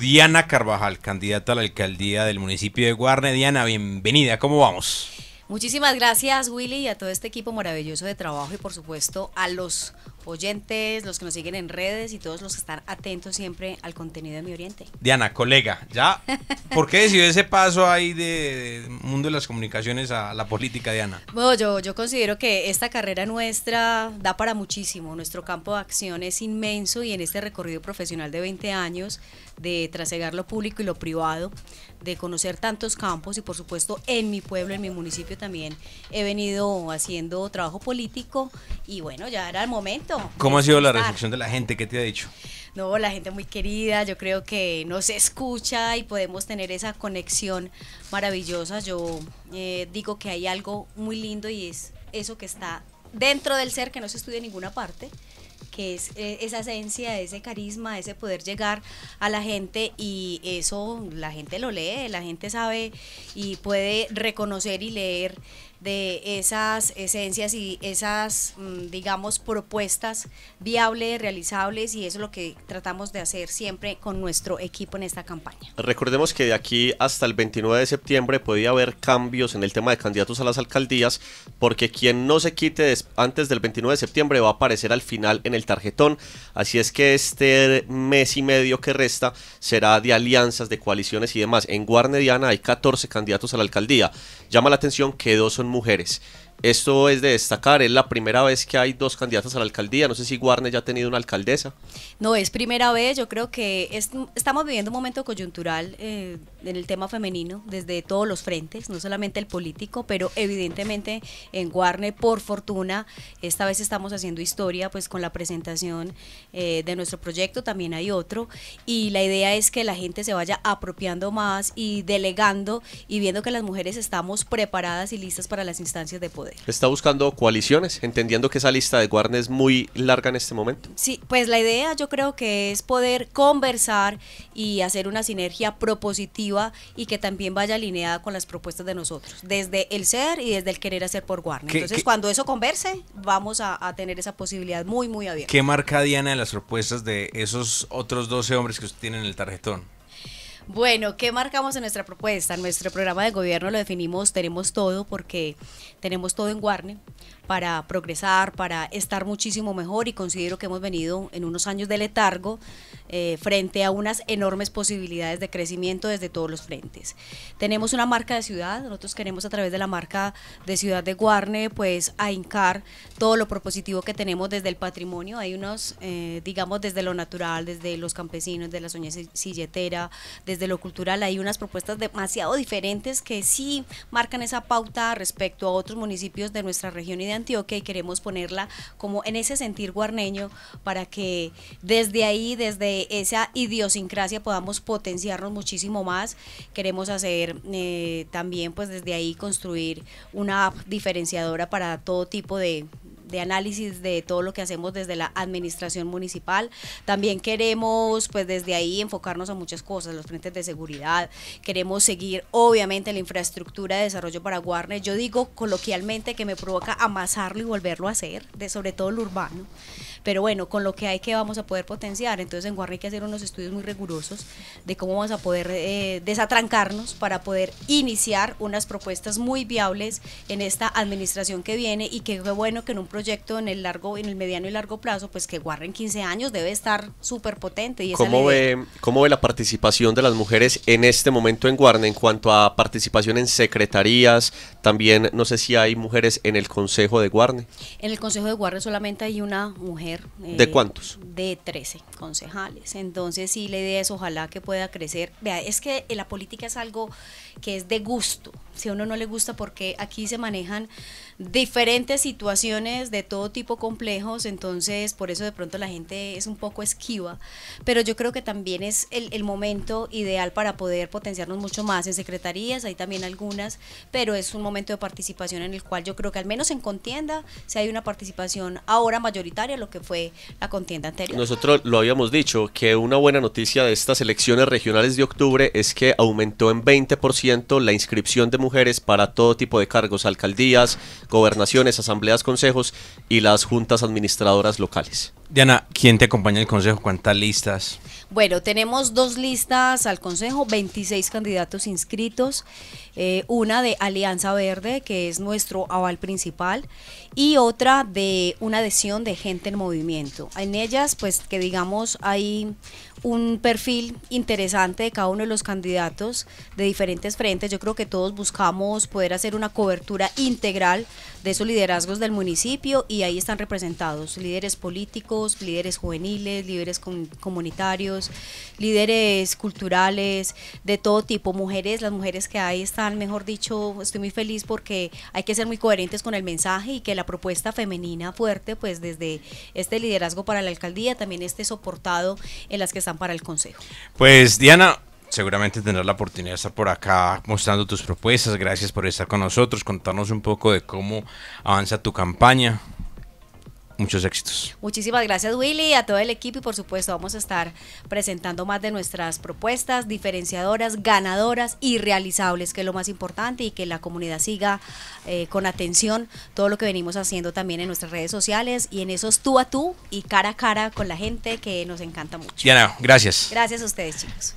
Diana Carvajal, candidata a la alcaldía del municipio de Guarne. Diana, bienvenida, ¿cómo vamos? Muchísimas gracias Willy y a todo este equipo maravilloso de trabajo y por supuesto a los oyentes, los que nos siguen en redes y todos los que están atentos siempre al contenido de Mi Oriente. Diana, colega, ya, ¿por qué decidió ese paso ahí de, mundo de las comunicaciones a la política, Diana? Bueno, yo, yo considero que esta carrera nuestra da para muchísimo, nuestro campo de acción es inmenso y en este recorrido profesional de 20 años de trasegar lo público y lo privado, de conocer tantos campos y por supuesto en mi pueblo, en mi municipio también he venido haciendo trabajo político y bueno, ya era el momento ¿Cómo ha sido la recepción de la gente? ¿Qué te ha dicho? No, la gente muy querida, yo creo que nos escucha y podemos tener esa conexión maravillosa. Yo eh, digo que hay algo muy lindo y es eso que está dentro del ser que no se estudia en ninguna parte que es eh, esa esencia, ese carisma, ese poder llegar a la gente y eso la gente lo lee, la gente sabe y puede reconocer y leer de esas esencias y esas, mm, digamos, propuestas viables, realizables, y eso es lo que tratamos de hacer siempre con nuestro equipo en esta campaña. Recordemos que de aquí hasta el 29 de septiembre podía haber cambios en el tema de candidatos a las alcaldías, porque quien no se quite antes del 29 de septiembre va a aparecer al final en el tarjetón, así es que este mes y medio que resta será de alianzas, de coaliciones y demás. En Guarnediana hay 14 candidatos a la alcaldía. Llama la atención que dos son mujeres. Esto es de destacar, es la primera vez que hay dos candidatas a la alcaldía. No sé si Guarne ya ha tenido una alcaldesa. No, es primera vez. Yo creo que estamos viviendo un momento coyuntural eh, en el tema femenino desde todos los frentes, no solamente el político, pero evidentemente en Guarne, por fortuna, esta vez estamos haciendo historia pues con la presentación eh, de nuestro proyecto. También hay otro. Y la idea es que la gente se vaya apropiando más y delegando y viendo que las mujeres estamos preparadas y listas para las instancias de poder. ¿Está buscando coaliciones, entendiendo que esa lista de Warner es muy larga en este momento? Sí, pues la idea yo creo que es poder conversar y hacer una sinergia propositiva y que también vaya alineada con las propuestas de nosotros, desde el ser y desde el querer hacer por Warner, Entonces, cuando eso converse, vamos a, a tener esa posibilidad muy, muy abierta. ¿Qué marca Diana de las propuestas de esos otros 12 hombres que usted tiene en el tarjetón? Bueno, ¿qué marcamos en nuestra propuesta? Nuestro programa de gobierno lo definimos, tenemos todo porque tenemos todo en Guarne para progresar, para estar muchísimo mejor y considero que hemos venido en unos años de letargo eh, frente a unas enormes posibilidades de crecimiento desde todos los frentes. Tenemos una marca de ciudad, nosotros queremos a través de la marca de ciudad de Guarne pues ahincar todo lo propositivo que tenemos desde el patrimonio, hay unos, eh, digamos, desde lo natural, desde los campesinos, de la soña silletera, desde lo cultural hay unas propuestas demasiado diferentes que sí marcan esa pauta respecto a otros municipios de nuestra región y de Antioquia y queremos ponerla como en ese sentir guarneño para que desde ahí, desde esa idiosincrasia podamos potenciarnos muchísimo más. Queremos hacer eh, también pues desde ahí construir una app diferenciadora para todo tipo de, de análisis de todo lo que hacemos desde la administración municipal. También queremos, pues desde ahí, enfocarnos a muchas cosas, los frentes de seguridad. Queremos seguir, obviamente, la infraestructura de desarrollo para Warner. Yo digo coloquialmente que me provoca amasarlo y volverlo a hacer, de, sobre todo lo urbano. Pero bueno, con lo que hay que vamos a poder potenciar. Entonces en Warner hay que hacer unos estudios muy rigurosos de cómo vamos a poder eh, desatrancarnos para poder iniciar unas propuestas muy viables en esta administración que viene y que fue bueno que en un proyecto en el largo, en el mediano y largo plazo, pues que Warren 15 años debe estar súper potente. Y ¿Cómo, ve, ¿Cómo ve la participación de las mujeres en este momento en Guarne en cuanto a participación en secretarías? También no sé si hay mujeres en el Consejo de Guarne. En el Consejo de Guarne solamente hay una mujer. Eh, ¿De cuántos? De 13 concejales. Entonces sí, la idea es ojalá que pueda crecer. Vea, es que la política es algo que es de gusto si a uno no le gusta porque aquí se manejan diferentes situaciones de todo tipo complejos, entonces por eso de pronto la gente es un poco esquiva, pero yo creo que también es el, el momento ideal para poder potenciarnos mucho más en secretarías, hay también algunas, pero es un momento de participación en el cual yo creo que al menos en contienda si hay una participación ahora mayoritaria, lo que fue la contienda anterior. Nosotros lo habíamos dicho, que una buena noticia de estas elecciones regionales de octubre es que aumentó en 20% la inscripción de mujeres para todo tipo de cargos, alcaldías, gobernaciones, asambleas, consejos y las juntas administradoras locales. Diana, ¿quién te acompaña el Consejo? ¿Cuántas listas? Bueno, tenemos dos listas al Consejo, 26 candidatos inscritos, eh, una de Alianza Verde, que es nuestro aval principal, y otra de una adhesión de gente en movimiento. En ellas, pues que digamos, hay un perfil interesante de cada uno de los candidatos de diferentes frentes. Yo creo que todos buscamos poder hacer una cobertura integral de esos liderazgos del municipio y ahí están representados líderes políticos, líderes juveniles, líderes comunitarios, líderes culturales, de todo tipo, mujeres, las mujeres que hay están, mejor dicho, estoy muy feliz porque hay que ser muy coherentes con el mensaje y que la propuesta femenina fuerte, pues desde este liderazgo para la alcaldía también esté soportado en las que están para el consejo. Pues Diana, seguramente tendrás la oportunidad de estar por acá mostrando tus propuestas. Gracias por estar con nosotros, contarnos un poco de cómo avanza tu campaña muchos éxitos. Muchísimas gracias Willy, a todo el equipo y por supuesto vamos a estar presentando más de nuestras propuestas diferenciadoras, ganadoras y realizables, que es lo más importante y que la comunidad siga eh, con atención todo lo que venimos haciendo también en nuestras redes sociales y en esos tú a tú y cara a cara con la gente que nos encanta mucho. Diana, gracias. Gracias a ustedes chicos.